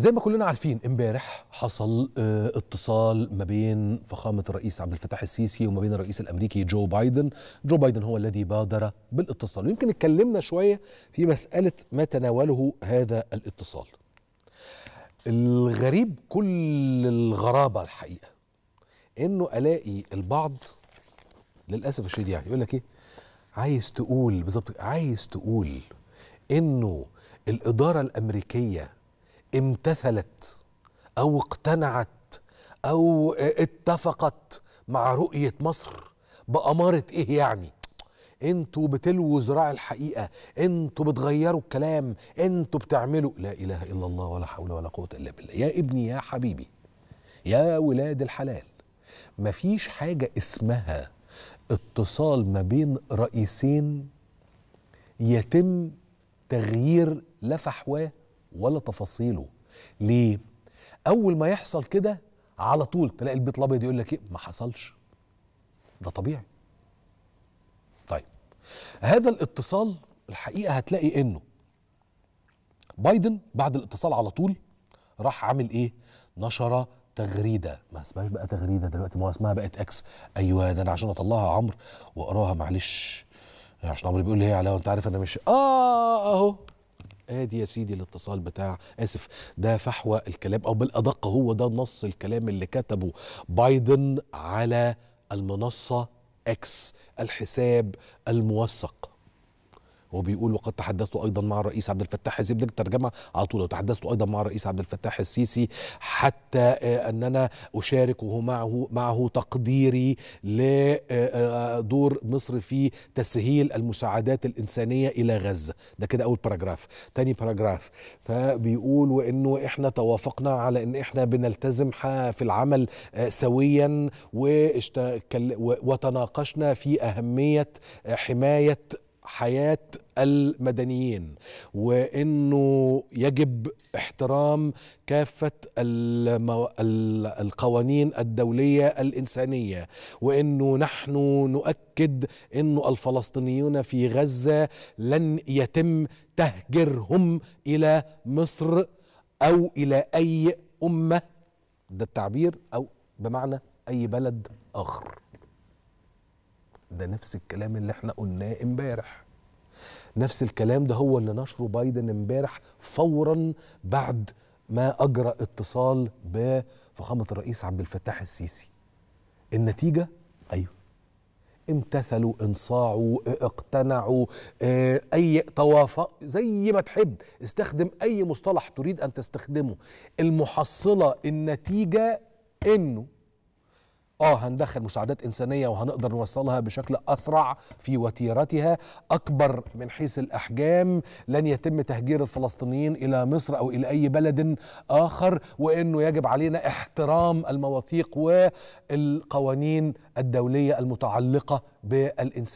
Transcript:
زي ما كلنا عارفين امبارح حصل آه، اتصال ما بين فخامه الرئيس عبد الفتاح السيسي وما بين الرئيس الامريكي جو بايدن، جو بايدن هو الذي بادر بالاتصال، ويمكن اتكلمنا شويه في مساله ما تناوله هذا الاتصال. الغريب كل الغرابه الحقيقه انه الاقي البعض للاسف الشديد يعني يقول لك ايه؟ عايز تقول بالظبط عايز تقول انه الاداره الامريكيه امتثلت او اقتنعت او اتفقت مع رؤيه مصر باماره ايه يعني انتوا بتلووا ذراع الحقيقه انتوا بتغيروا الكلام انتوا بتعملوا لا اله الا الله ولا حول ولا قوه الا بالله يا ابني يا حبيبي يا ولاد الحلال مفيش حاجه اسمها اتصال ما بين رئيسين يتم تغيير لا فحواه ولا تفاصيله ليه اول ما يحصل كده على طول تلاقي البيت الابيض يقول لك ايه ما حصلش ده طبيعي طيب هذا الاتصال الحقيقه هتلاقي انه بايدن بعد الاتصال على طول راح عامل ايه نشر تغريده ما اسمهاش بقى تغريده دلوقتي ما اسمها بقت اكس ايوه ده انا عشان اطلعها عمرو واقراها معلش عشان عمرو بيقول لي هي عليها وانت عارف انا مش اه اهو ادي يا سيدي الاتصال بتاع اسف ده فحوى الكلام او بالادق هو ده نص الكلام اللي كتبه بايدن على المنصه اكس الحساب الموثق وبيقول وقد تحدثت ايضا مع الرئيس عبد الفتاح السيسي بدك ترجمه على طول وتحدثت ايضا مع الرئيس عبد الفتاح السيسي حتى آه، اننا اشارك معه معه تقديري لدور آه، آه، مصر في تسهيل المساعدات الانسانيه الى غزه ده كده اول باراجراف ثاني باراجراف فبيقول وانه احنا توافقنا على ان احنا بنلتزم في العمل سويا وتناقشنا في اهميه حمايه حياه المدنيين وانه يجب احترام كافه المو... القوانين الدوليه الانسانيه وانه نحن نؤكد انه الفلسطينيون في غزه لن يتم تهجيرهم الى مصر او الى اي امه ده التعبير او بمعنى اي بلد اخر ده نفس الكلام اللي احنا قلناه امبارح نفس الكلام ده هو اللي نشره بايدن امبارح فورا بعد ما اجرى اتصال بفخامه الرئيس عبد الفتاح السيسي النتيجه ايوه امتثلوا انصاعوا اقتنعوا اه اي توافق زي ما تحب استخدم اي مصطلح تريد ان تستخدمه المحصله النتيجه انه اه هندخل مساعدات انسانيه وهنقدر نوصلها بشكل اسرع في وتيرتها اكبر من حيث الاحجام لن يتم تهجير الفلسطينيين الى مصر او الى اي بلد اخر وانه يجب علينا احترام المواثيق والقوانين الدوليه المتعلقه بالانسانيه